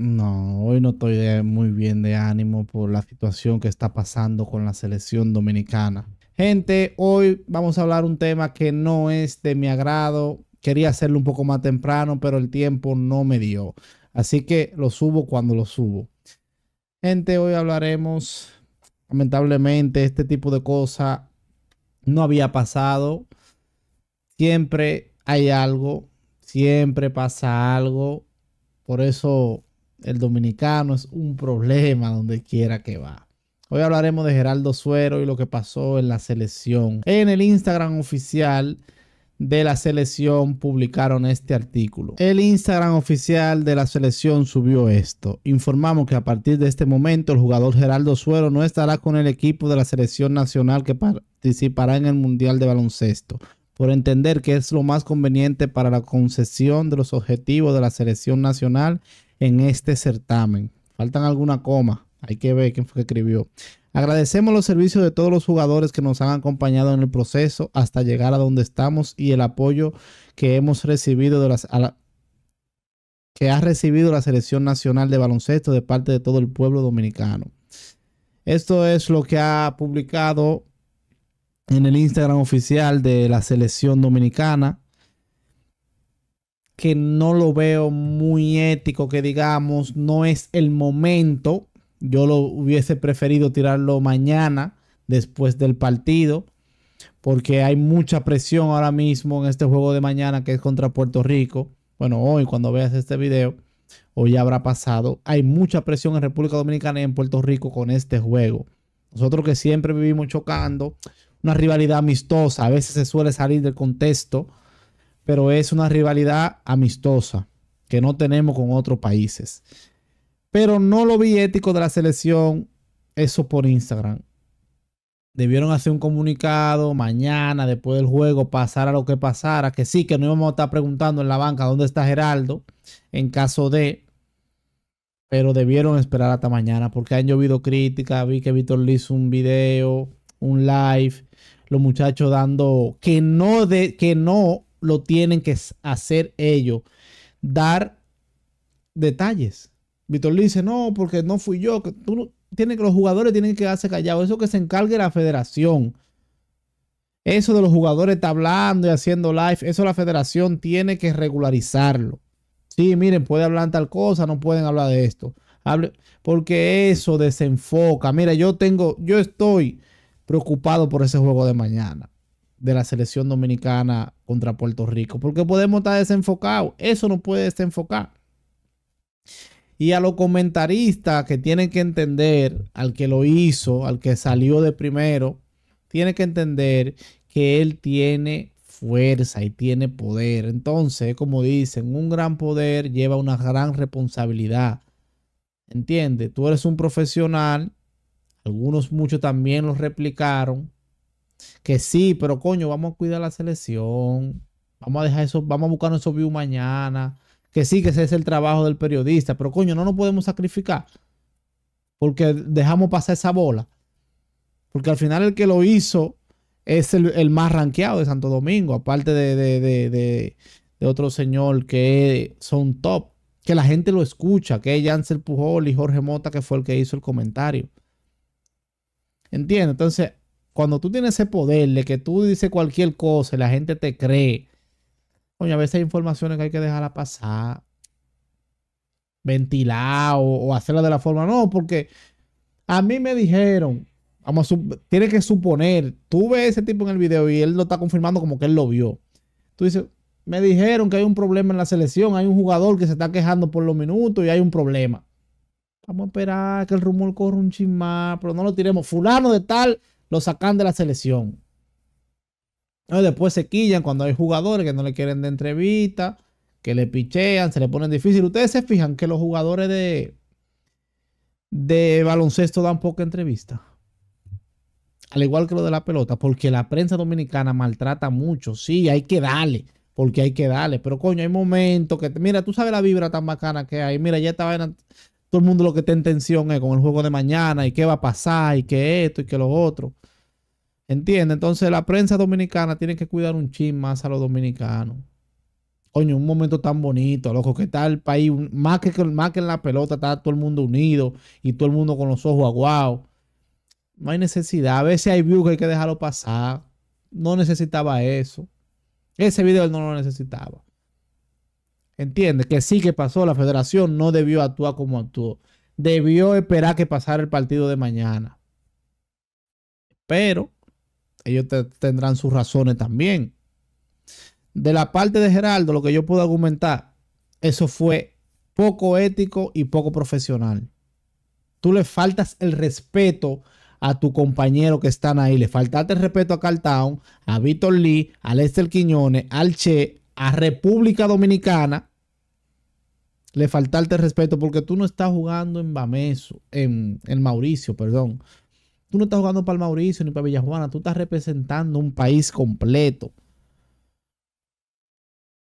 No, hoy no estoy muy bien de ánimo por la situación que está pasando con la selección dominicana. Gente, hoy vamos a hablar un tema que no es de mi agrado. Quería hacerlo un poco más temprano, pero el tiempo no me dio. Así que lo subo cuando lo subo. Gente, hoy hablaremos, lamentablemente, este tipo de cosas no había pasado. Siempre hay algo, siempre pasa algo. Por eso el dominicano es un problema donde quiera que va. Hoy hablaremos de Geraldo Suero y lo que pasó en la selección. En el Instagram oficial de la selección publicaron este artículo. El Instagram oficial de la selección subió esto. Informamos que a partir de este momento el jugador Geraldo Suero no estará con el equipo de la selección nacional que participará en el Mundial de Baloncesto, por entender que es lo más conveniente para la concesión de los objetivos de la selección nacional en este certamen. Faltan alguna coma, hay que ver quién fue que escribió. Agradecemos los servicios de todos los jugadores que nos han acompañado en el proceso hasta llegar a donde estamos y el apoyo que hemos recibido de las, que ha recibido la selección nacional de baloncesto de parte de todo el pueblo dominicano. Esto es lo que ha publicado en el Instagram oficial de la selección dominicana que no lo veo muy ético, que digamos no es el momento. Yo lo hubiese preferido tirarlo mañana después del partido, porque hay mucha presión ahora mismo en este juego de mañana que es contra Puerto Rico. Bueno, hoy cuando veas este video, hoy ya habrá pasado, hay mucha presión en República Dominicana y en Puerto Rico con este juego. Nosotros que siempre vivimos chocando, una rivalidad amistosa, a veces se suele salir del contexto pero es una rivalidad amistosa que no tenemos con otros países. Pero no lo vi ético de la selección, eso por Instagram. Debieron hacer un comunicado mañana, después del juego, pasara lo que pasara, que sí, que no íbamos a estar preguntando en la banca dónde está Geraldo en caso de, pero debieron esperar hasta mañana porque han llovido críticas, vi que Víctor le hizo un video, un live, los muchachos dando que no de que no lo tienen que hacer ellos. Dar detalles. Víctor le dice, no, porque no fui yo. Que tú no, que los jugadores tienen que quedarse callados. Eso que se encargue la federación. Eso de los jugadores está hablando y haciendo live, eso la federación tiene que regularizarlo. Sí, miren, puede hablar tal cosa, no pueden hablar de esto. Hable, porque eso desenfoca. Mira, yo tengo, yo estoy preocupado por ese juego de mañana de la selección dominicana contra Puerto Rico, porque podemos estar desenfocados. Eso no puede desenfocar. Y a los comentaristas que tienen que entender, al que lo hizo, al que salió de primero, tiene que entender que él tiene fuerza y tiene poder. Entonces, como dicen, un gran poder lleva una gran responsabilidad. Entiende, Tú eres un profesional, algunos muchos también lo replicaron, que sí, pero coño, vamos a cuidar la selección. Vamos a dejar eso, vamos a buscar nuestro view mañana. Que sí, que ese es el trabajo del periodista, pero coño, no nos podemos sacrificar. Porque dejamos pasar esa bola. Porque al final el que lo hizo es el, más ranqueado de Santo Domingo, aparte de, otro señor que son top, que la gente lo escucha, que es Jansel Pujol y Jorge Mota, que fue el que hizo el comentario. ¿Entiendes? Entonces, cuando tú tienes ese poder de que tú dices cualquier cosa y la gente te cree, coño, a veces hay informaciones que hay que dejarla pasar, ventilar o, hacerla de la forma, no, porque a mí me dijeron, vamos que suponer, tú ves ese tipo en el video y él lo está confirmando como que él lo vio. Tú dices, me dijeron que hay un problema en la selección, hay un jugador que se está quejando por los minutos y hay un problema. Vamos a esperar que el rumor corra un chismar, pero no lo tiremos. Fulano de tal lo sacan de la selección. Después se quillan cuando hay jugadores que no le quieren de entrevista, que le pichean, se le ponen difícil. Ustedes se fijan que los jugadores de, de baloncesto dan poca entrevista. Al igual que lo de la pelota, porque la prensa dominicana maltrata mucho. Sí, hay que darle, porque hay que darle. Pero coño, hay momentos que, mira, tú sabes la vibra tan bacana que hay. Mira, ya estaba en todo el mundo lo que está en tensión es con el juego de mañana y qué va a pasar y qué esto y qué lo otro. ¿Entiendes? Entonces la prensa dominicana tiene que cuidar un chin más a los dominicanos. Coño, un momento tan bonito, loco, que está el país, más que, más que en la pelota, está todo el mundo unido y todo el mundo con los ojos aguados. No hay necesidad. A veces hay views que hay que dejarlo pasar. No necesitaba eso. Ese video no lo necesitaba entiende que sí que pasó, la federación no debió actuar como actuó. Debió esperar que pasara el partido de mañana. Pero ellos tendrán sus razones también. De la parte de Geraldo, lo que yo puedo argumentar, eso fue poco ético y poco profesional. Tú le faltas el respeto a tu compañero que están ahí. Le faltaste el respeto a Carl Town, a Víctor Lee, a Lester Quiñones, al Che, a República Dominicana le faltarte el respeto porque tú no estás jugando en Bameso, en, en Mauricio, perdón. Tú no estás jugando para el Mauricio ni para Villajuana, tú estás representando un país completo.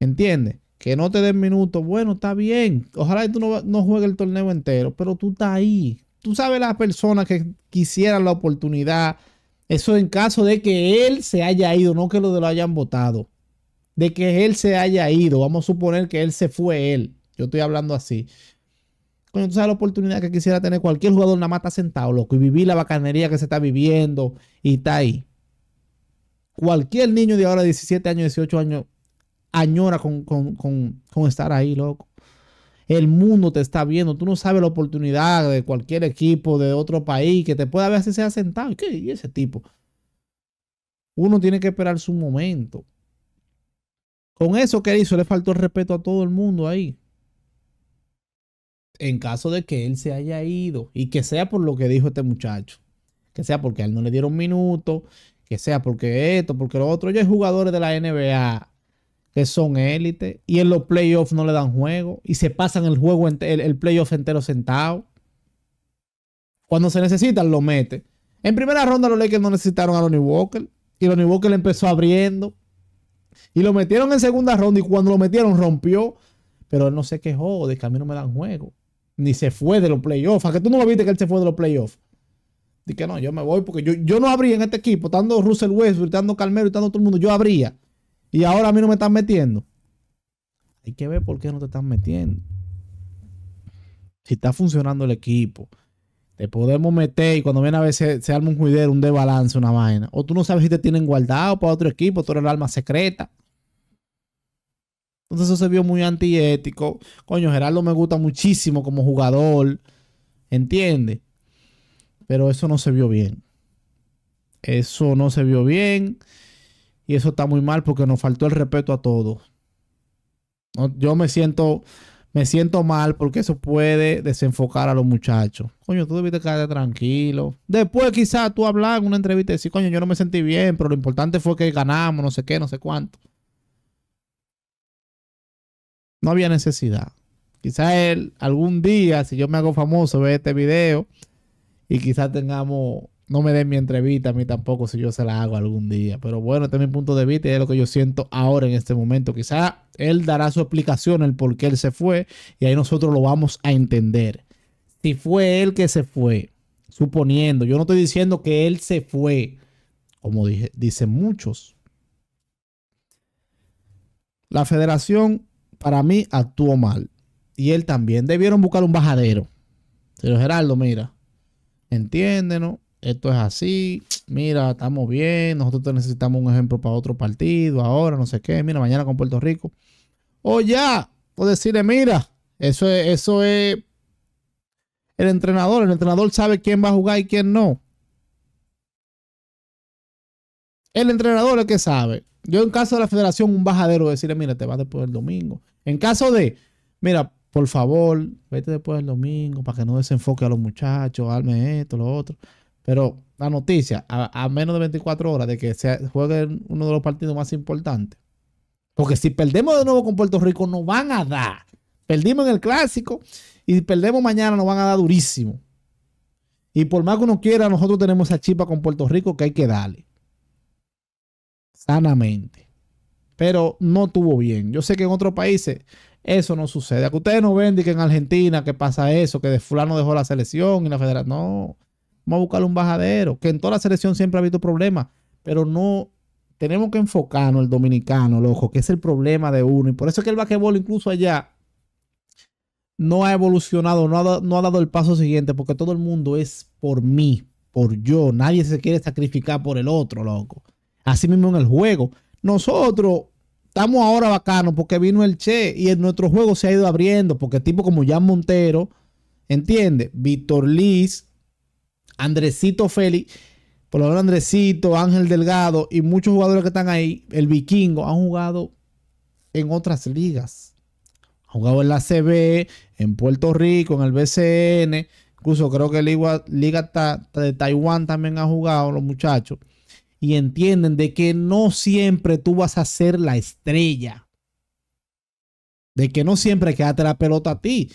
¿Entiendes? Que no te den minutos, bueno, está bien. Ojalá tú no, no juegues el torneo entero, pero tú estás ahí. Tú sabes las personas que quisieran la oportunidad. Eso en caso de que él se haya ido, no que lo, de lo hayan votado. De que él se haya ido. Vamos a suponer que él se fue él yo estoy hablando así. Cuando tú sabes la oportunidad que quisiera tener cualquier jugador, nada más está sentado, loco, y vivir la bacanería que se está viviendo y está ahí. Cualquier niño de ahora, 17 años, 18 años, añora con, con, con, con estar ahí, loco. El mundo te está viendo. Tú no sabes la oportunidad de cualquier equipo de otro país que te pueda ver si sea sentado. qué? ¿Y ese tipo? Uno tiene que esperar su momento. Con eso que hizo, le faltó el respeto a todo el mundo ahí en caso de que él se haya ido y que sea por lo que dijo este muchacho, que sea porque a él no le dieron minuto que sea porque esto, porque lo otro, ya hay jugadores de la NBA que son élite y en los playoffs no le dan juego y se pasan el juego playoff entero sentado. Cuando se necesitan lo mete. En primera ronda los Lakers no necesitaron a Lonnie Walker y Lonnie Walker empezó abriendo y lo metieron en segunda ronda y cuando lo metieron rompió, pero él no se quejó de que a mí no me dan juego ni se fue de los playoffs. ¿A que tú no lo viste que él se fue de los playoffs? Dije que no, yo me voy porque yo, no abría en este equipo, estando Russell Westbrook, estando Calmero, estando todo el mundo, yo abría. Y ahora a mí no me están metiendo. Hay que ver por qué no te están metiendo. Si está funcionando el equipo, te podemos meter y cuando viene a veces se, arma un juidero, un desbalance, una vaina. O tú no sabes si te tienen guardado para otro equipo, tú eres el alma secreta. Entonces eso se vio muy antiético. Coño, Gerardo me gusta muchísimo como jugador. ¿Entiende? Pero eso no se vio bien. Eso no se vio bien. Y eso está muy mal porque nos faltó el respeto a todos. yo me siento, me siento mal porque eso puede desenfocar a los muchachos. Coño, tú debiste quedarte tranquilo. Después quizás tú hablas en una entrevista y dices, coño, yo no me sentí bien, pero lo importante fue que ganamos, no sé qué, no sé cuánto. No había necesidad. quizá él algún día, si yo me hago famoso, ve este video y quizá tengamos, no me den mi entrevista a mí tampoco si yo se la hago algún día. Pero bueno, este es mi punto de vista y es lo que yo siento ahora en este momento. quizá él dará su explicación, el por qué él se fue y ahí nosotros lo vamos a entender. Si fue él que se fue, suponiendo, yo no estoy diciendo que él se fue, como dicen muchos. La federación para mí actuó mal. Y él también. Debieron buscar un bajadero. Pero Gerardo, mira, entiéndenos, esto es así, mira, estamos bien, nosotros necesitamos un ejemplo para otro partido, ahora, no sé qué, mira, mañana con Puerto Rico. O ya, o decirle, mira, eso es, eso es el entrenador, el entrenador sabe quién va a jugar y quién no. El entrenador es que sabe. Yo en caso de la federación, un bajadero decirle, mira, te vas después del domingo. En caso de, mira, por favor, vete después del domingo para que no desenfoque a los muchachos, arme esto, lo otro. Pero la noticia, a, menos de 24 horas de que se juegue uno de los partidos más importantes. Porque si perdemos de nuevo con Puerto Rico, nos van a dar. Perdimos en el clásico y perdemos mañana, nos van a dar durísimo. Y por más que uno quiera, nosotros tenemos esa chipa con Puerto Rico que hay que darle sanamente. Pero no tuvo bien. Yo sé que en otros países eso no sucede. Que ustedes no ven que en Argentina que pasa eso, que de fulano dejó la selección y la federación. No, vamos a buscarle un bajadero. Que en toda la selección siempre ha habido problemas, pero no tenemos que enfocarnos el dominicano, loco, que es el problema de uno. Y por eso es que el basquetbol incluso allá no ha evolucionado, no ha dado el paso siguiente, porque todo el mundo es por mí, por yo. Nadie se quiere sacrificar por el otro, loco. Así mismo en el juego. Nosotros estamos ahora bacanos porque vino el Che y en nuestro juego se ha ido abriendo porque tipo como Jan Montero, ¿entiendes? Víctor Liz, Andresito Félix, por lo menos Andresito, Ángel Delgado y muchos jugadores que están ahí, el vikingo, han jugado en otras ligas. Han jugado en la CB, en Puerto Rico, en el BCN, incluso creo que la Liga de Taiwán también ha jugado los muchachos y entienden de que no siempre tú vas a ser la estrella. De que no siempre quédate la pelota a ti.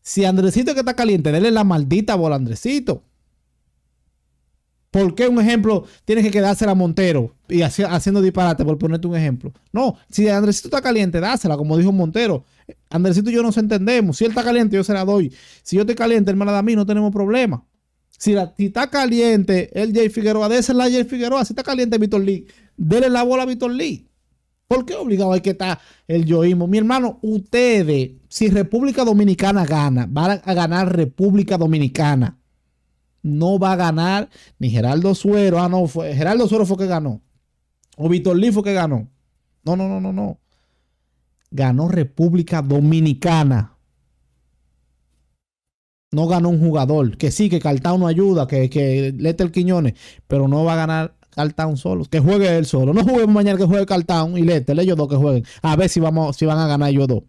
Si Andresito que está caliente, dele la maldita bola a Andresito. ¿Por qué un ejemplo tienes que quedársela a Montero y haciendo disparate, por ponerte un ejemplo? No, si Andresito está caliente, dásela, como dijo Montero. Andresito y yo nos entendemos. Si él está caliente, yo se la doy. Si yo estoy caliente, él me a mí, no tenemos problema. Si, está caliente el Jay Figueroa, dése la Jay Figueroa. Si está caliente Víctor Lee, dele la bola a Víctor Lee. ¿Por qué obligado hay que estar el yoísmo? Mi hermano, ustedes, si República Dominicana gana, van a ganar República Dominicana. No va a ganar ni Geraldo Suero. Ah, no, fue, Geraldo Suero fue que ganó. O Víctor Lee fue que ganó. No, no, no, no, no. Ganó República Dominicana no ganó un jugador. Que sí, que Cartao no ayuda, que, que Lester Quiñones, pero no va a ganar Cartown solo. Que juegue él solo. No juguemos mañana que juegue Cartown y Letel ellos dos que jueguen. A ver si, vamos, si van a ganar ellos dos.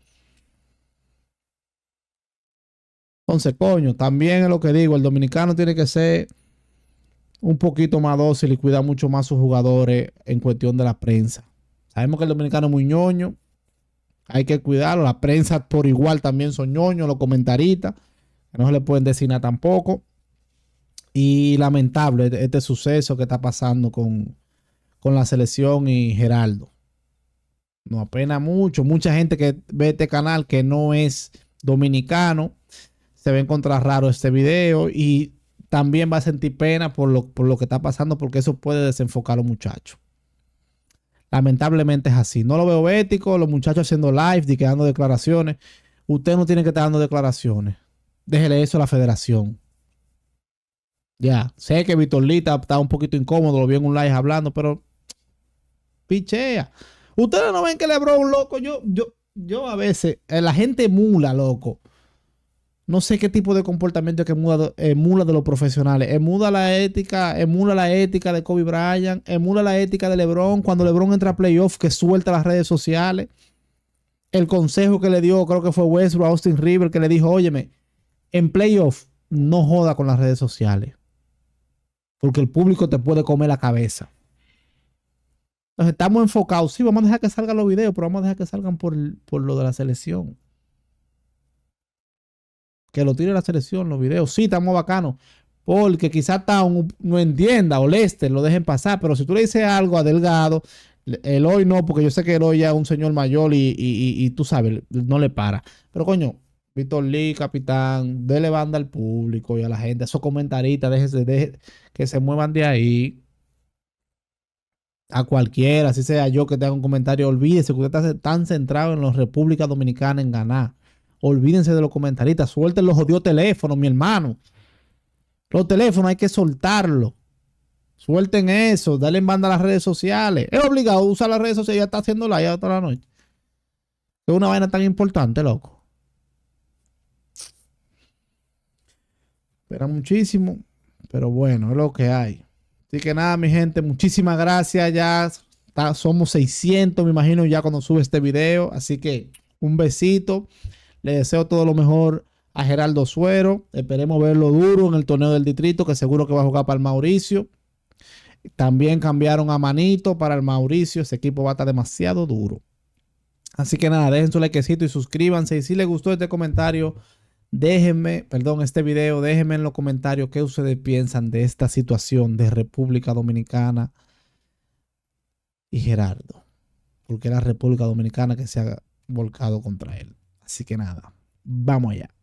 Entonces, coño, también es lo que digo, el dominicano tiene que ser un poquito más dócil y cuidar mucho más a sus jugadores en cuestión de la prensa. Sabemos que el dominicano es muy ñoño, hay que cuidarlo, la prensa por igual también son ñoños, los comentaristas no se le pueden decir tampoco. Y lamentable este, este suceso que está pasando con, con la selección y Geraldo. no apena mucho. Mucha gente que ve este canal que no es dominicano se ve encontrar raro este video y también va a sentir pena por lo, por lo que está pasando porque eso puede desenfocar a los muchachos. Lamentablemente es así. No lo veo ético, los muchachos haciendo live y quedando declaraciones. Usted no tiene que estar dando declaraciones déjele eso a la federación. Ya, sé que Vitor Lita está un poquito incómodo, lo vi en un live hablando, pero pichea. Ustedes no ven que Lebron, loco, yo, yo, yo a veces, eh, la gente mula, loco. No sé qué tipo de comportamiento que emula, eh, de los profesionales. Emula eh, la ética, emula la ética de Kobe Bryant, emula la ética de LeBron. Cuando LeBron entra a playoff, que suelta las redes sociales. El consejo que le dio, creo que fue Westbrook Austin River, que le dijo, óyeme, en playoff, no joda con las redes sociales. Porque el público te puede comer la cabeza. Nos estamos enfocados. Sí, vamos a dejar que salgan los videos, pero vamos a dejar que salgan por, lo de la selección. Que lo tire la selección, los videos. Sí, estamos bacanos. Porque quizás no entienda o lo dejen pasar. Pero si tú le dices algo a Delgado, el hoy no, porque yo sé que el hoy ya es un señor mayor y, y tú sabes, no le para. Pero coño, Víctor Lee, capitán, dele banda al público y a la gente, esos comentaristas, déjese, que se muevan de ahí. A cualquiera, así sea yo que te haga un comentario, olvídese que usted está tan centrado en la República Dominicana en ganar. Olvídense de los comentaristas, suelten los odios teléfonos, mi hermano. Los teléfonos hay que soltarlos. Suelten eso, dale en banda a las redes sociales. Es obligado, usar las redes sociales, ya está la ya toda la noche. Es una vaina tan importante, loco. Espera muchísimo, pero bueno, es lo que hay. Así que nada, mi gente, muchísimas gracias. Ya somos 600, me imagino, ya cuando sube este video. Así que un besito. Le deseo todo lo mejor a Geraldo Suero. Esperemos verlo duro en el torneo del distrito, que seguro que va a jugar para el Mauricio. También cambiaron a Manito para el Mauricio. Ese equipo va a estar demasiado duro. Así que nada, dejen su likecito y suscríbanse. Y si les gustó este comentario, Déjenme, perdón, este video, déjenme en los comentarios qué ustedes piensan de esta situación de República Dominicana y Gerardo, porque la República Dominicana que se ha volcado contra él. Así que nada, vamos allá.